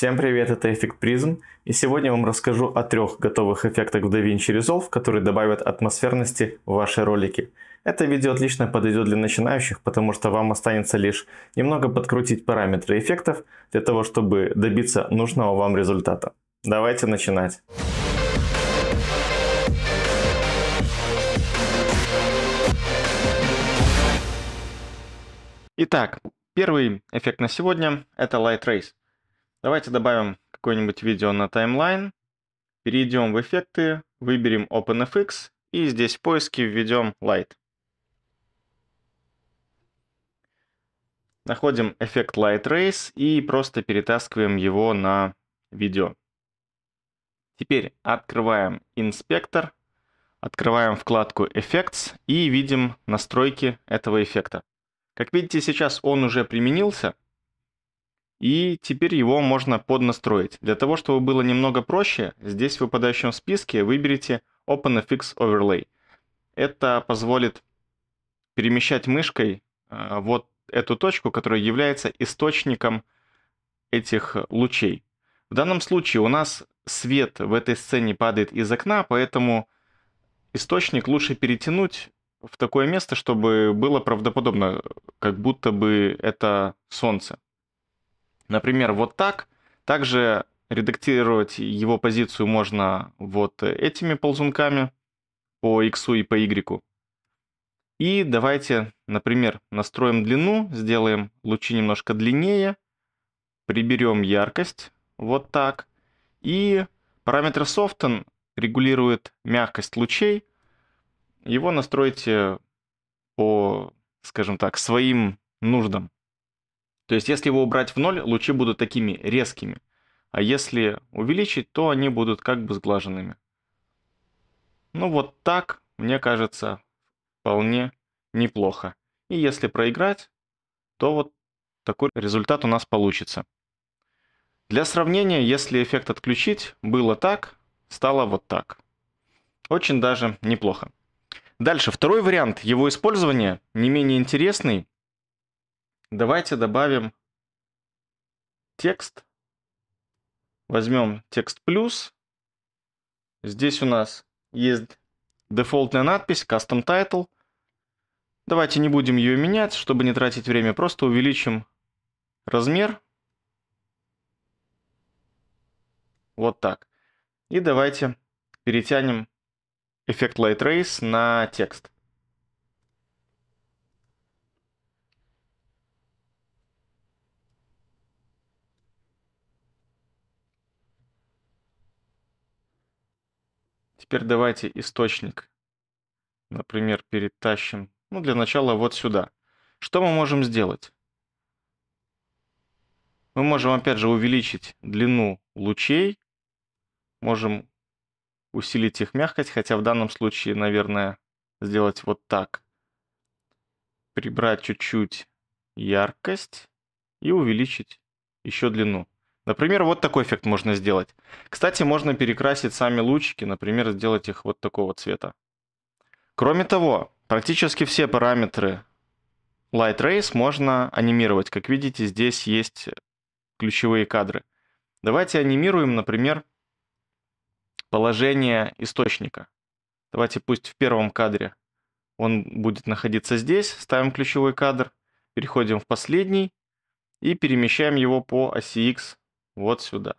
Всем привет, это эффект призм, и сегодня я вам расскажу о трех готовых эффектах в DaVinci Resolve, которые добавят атмосферности в ваши ролики. Это видео отлично подойдет для начинающих, потому что вам останется лишь немного подкрутить параметры эффектов для того, чтобы добиться нужного вам результата. Давайте начинать. Итак, первый эффект на сегодня – это Light Race. Давайте добавим какое-нибудь видео на таймлайн, перейдем в эффекты, выберем OpenFX и здесь в поиске введем Light. Находим эффект Light Race и просто перетаскиваем его на видео. Теперь открываем инспектор, открываем вкладку Effects и видим настройки этого эффекта. Как видите, сейчас он уже применился, и теперь его можно поднастроить. Для того, чтобы было немного проще, здесь в выпадающем списке выберите OpenFX Overlay. Это позволит перемещать мышкой э, вот эту точку, которая является источником этих лучей. В данном случае у нас свет в этой сцене падает из окна, поэтому источник лучше перетянуть в такое место, чтобы было правдоподобно, как будто бы это солнце. Например, вот так. Также редактировать его позицию можно вот этими ползунками по x и по y. И давайте, например, настроим длину, сделаем лучи немножко длиннее, приберем яркость, вот так. И параметр soften регулирует мягкость лучей. Его настройте по, скажем так, своим нуждам. То есть если его убрать в ноль, лучи будут такими резкими, а если увеличить, то они будут как бы сглаженными. Ну вот так, мне кажется, вполне неплохо. И если проиграть, то вот такой результат у нас получится. Для сравнения, если эффект отключить, было так, стало вот так. Очень даже неплохо. Дальше, второй вариант его использования, не менее интересный, Давайте добавим текст. Возьмем текст плюс. Здесь у нас есть дефолтная надпись Custom Title. Давайте не будем ее менять, чтобы не тратить время. Просто увеличим размер. Вот так. И давайте перетянем эффект Light Race на текст. Теперь давайте источник, например, перетащим, ну, для начала вот сюда. Что мы можем сделать? Мы можем, опять же, увеличить длину лучей, можем усилить их мягкость, хотя в данном случае, наверное, сделать вот так. Прибрать чуть-чуть яркость и увеличить еще длину. Например, вот такой эффект можно сделать. Кстати, можно перекрасить сами лучики, например, сделать их вот такого цвета. Кроме того, практически все параметры Light Rays можно анимировать. Как видите, здесь есть ключевые кадры. Давайте анимируем, например, положение источника. Давайте пусть в первом кадре он будет находиться здесь. Ставим ключевой кадр, переходим в последний и перемещаем его по оси X вот сюда.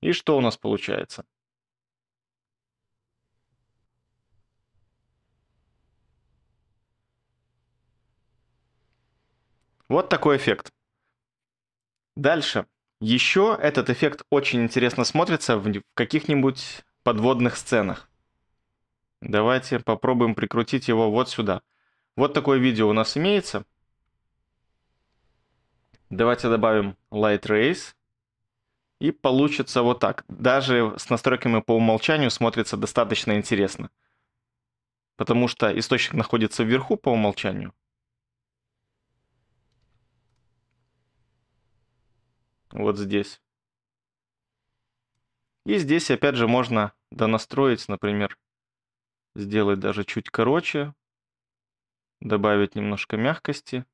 И что у нас получается? Вот такой эффект. Дальше. Еще этот эффект очень интересно смотрится в каких-нибудь подводных сценах. Давайте попробуем прикрутить его вот сюда. Вот такое видео у нас имеется. Давайте добавим Light Rays. И получится вот так. Даже с настройками по умолчанию смотрится достаточно интересно. Потому что источник находится вверху по умолчанию. Вот здесь. И здесь опять же можно донастроить, например, сделать даже чуть короче, добавить немножко мягкости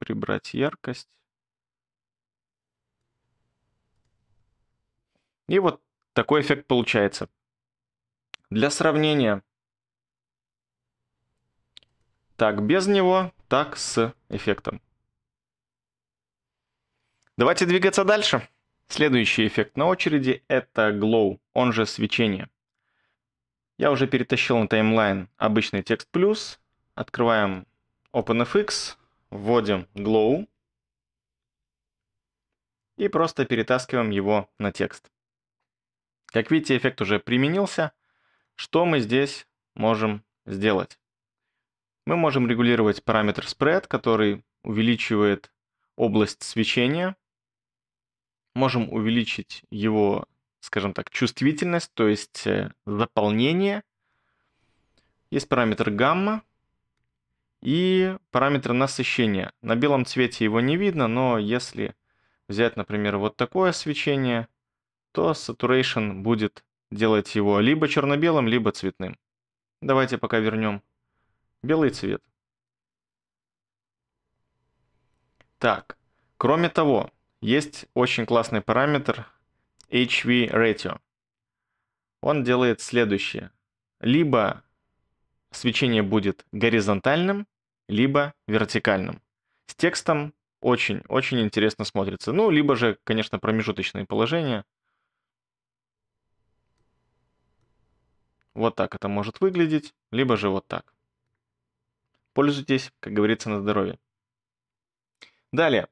прибрать яркость. И вот такой эффект получается. Для сравнения. Так, без него, так с эффектом. Давайте двигаться дальше. Следующий эффект на очереди это glow, он же свечение. Я уже перетащил на таймлайн обычный текст плюс. Открываем OpenFX, вводим glow и просто перетаскиваем его на текст. Как видите, эффект уже применился. Что мы здесь можем сделать? Мы можем регулировать параметр spread, который увеличивает область свечения. Можем увеличить его, скажем так, чувствительность, то есть э, заполнение. Есть параметр гамма, и параметр насыщения. На белом цвете его не видно, но если взять, например, вот такое свечение, то saturation будет делать его либо черно-белым, либо цветным. Давайте пока вернем белый цвет. Так, кроме того, есть очень классный параметр HV Ratio. Он делает следующее. Либо свечение будет горизонтальным, либо вертикальным. С текстом очень-очень интересно смотрится. Ну, либо же, конечно, промежуточные положения. Вот так это может выглядеть, либо же вот так. Пользуйтесь, как говорится, на здоровье. Далее,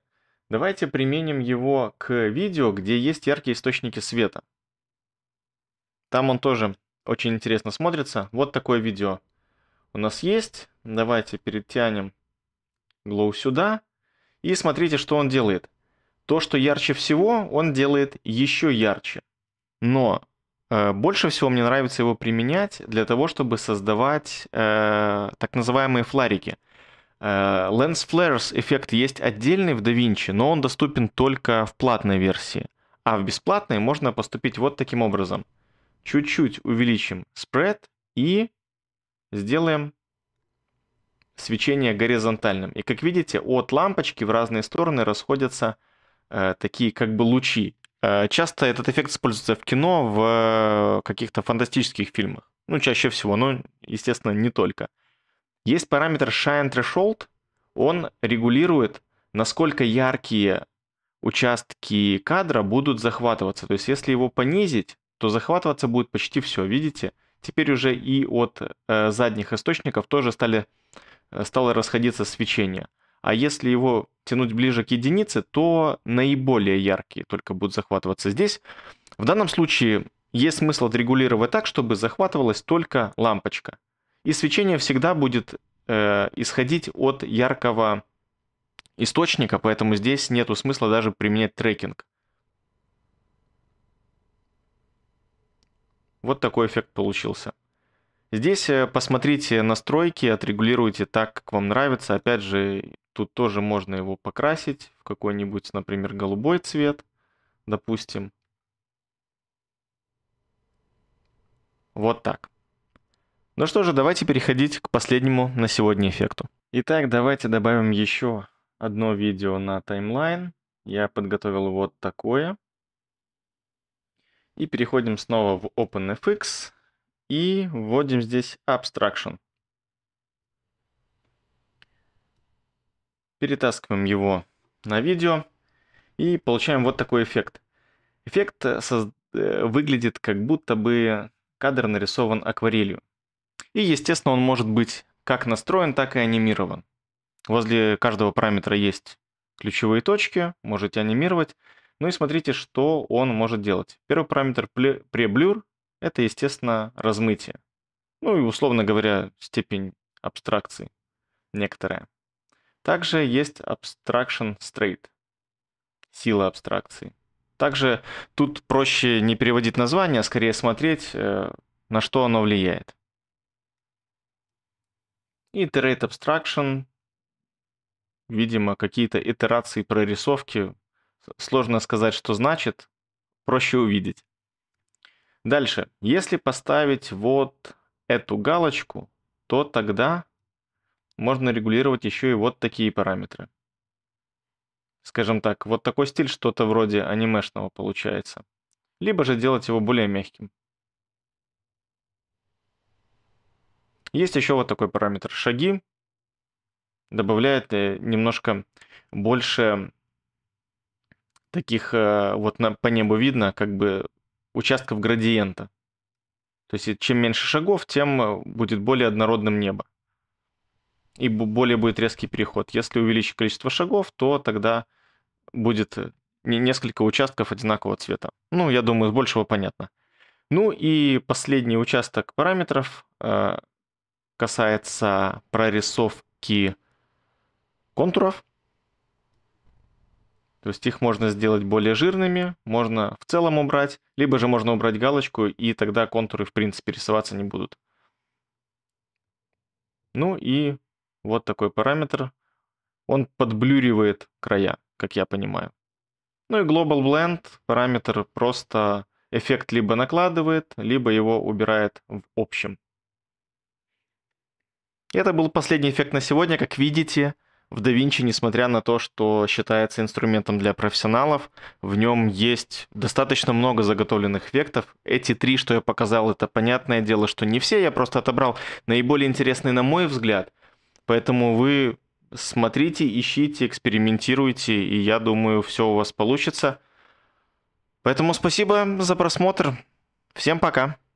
давайте применим его к видео, где есть яркие источники света. Там он тоже очень интересно смотрится. Вот такое видео у нас есть. Давайте перетянем glow сюда. И смотрите, что он делает. То, что ярче всего, он делает еще ярче. Но э, больше всего мне нравится его применять для того, чтобы создавать э, так называемые фларики. Э, Lens Flares эффект есть отдельный в DaVinci, но он доступен только в платной версии. А в бесплатной можно поступить вот таким образом. Чуть-чуть увеличим спред и сделаем свечение горизонтальным. И как видите, от лампочки в разные стороны расходятся э, такие как бы лучи. Э, часто этот эффект используется в кино, в э, каких-то фантастических фильмах. Ну, чаще всего, но, естественно, не только. Есть параметр Shine Threshold. Он регулирует, насколько яркие участки кадра будут захватываться. То есть, если его понизить, то захватываться будет почти все. Видите? теперь уже и от э, задних источников тоже стали, э, стало расходиться свечение. А если его тянуть ближе к единице, то наиболее яркие только будут захватываться здесь. В данном случае есть смысл отрегулировать так, чтобы захватывалась только лампочка. И свечение всегда будет э, исходить от яркого источника, поэтому здесь нету смысла даже применять трекинг. Вот такой эффект получился. Здесь э, посмотрите настройки, отрегулируйте так, как вам нравится. Опять же, тут тоже можно его покрасить в какой-нибудь, например, голубой цвет, допустим. Вот так. Ну что же, давайте переходить к последнему на сегодня эффекту. Итак, давайте добавим еще одно видео на таймлайн. Я подготовил вот такое. И переходим снова в OpenFX и вводим здесь Abstraction. Перетаскиваем его на видео и получаем вот такой эффект. Эффект э, э, выглядит как будто бы кадр нарисован акварелью. И, естественно, он может быть как настроен, так и анимирован. Возле каждого параметра есть ключевые точки, можете анимировать. Ну и смотрите, что он может делать. Первый параметр преблюр – это, естественно, размытие. Ну и, условно говоря, степень абстракции некоторая. Также есть abstraction straight – сила абстракции. Также тут проще не переводить название, а скорее смотреть, э, на что оно влияет. Iterate Abstraction, видимо, какие-то итерации прорисовки сложно сказать, что значит, проще увидеть. Дальше, если поставить вот эту галочку, то тогда можно регулировать еще и вот такие параметры. Скажем так, вот такой стиль что-то вроде анимешного получается. Либо же делать его более мягким. Есть еще вот такой параметр шаги. Добавляет э, немножко больше таких э, вот на, по небу видно, как бы участков градиента. То есть чем меньше шагов, тем э, будет более однородным небо. И более будет резкий переход. Если увеличить количество шагов, то тогда будет э, несколько участков одинакового цвета. Ну, я думаю, с большего понятно. Ну и последний участок параметров касается прорисовки контуров. То есть их можно сделать более жирными, можно в целом убрать, либо же можно убрать галочку, и тогда контуры в принципе рисоваться не будут. Ну и вот такой параметр. Он подблюривает края, как я понимаю. Ну и Global Blend параметр просто эффект либо накладывает, либо его убирает в общем. Это был последний эффект на сегодня. Как видите, в DaVinci, несмотря на то, что считается инструментом для профессионалов, в нем есть достаточно много заготовленных эффектов. Эти три, что я показал, это понятное дело, что не все, я просто отобрал наиболее интересные, на мой взгляд. Поэтому вы смотрите, ищите, экспериментируйте, и я думаю, все у вас получится. Поэтому спасибо за просмотр. Всем пока.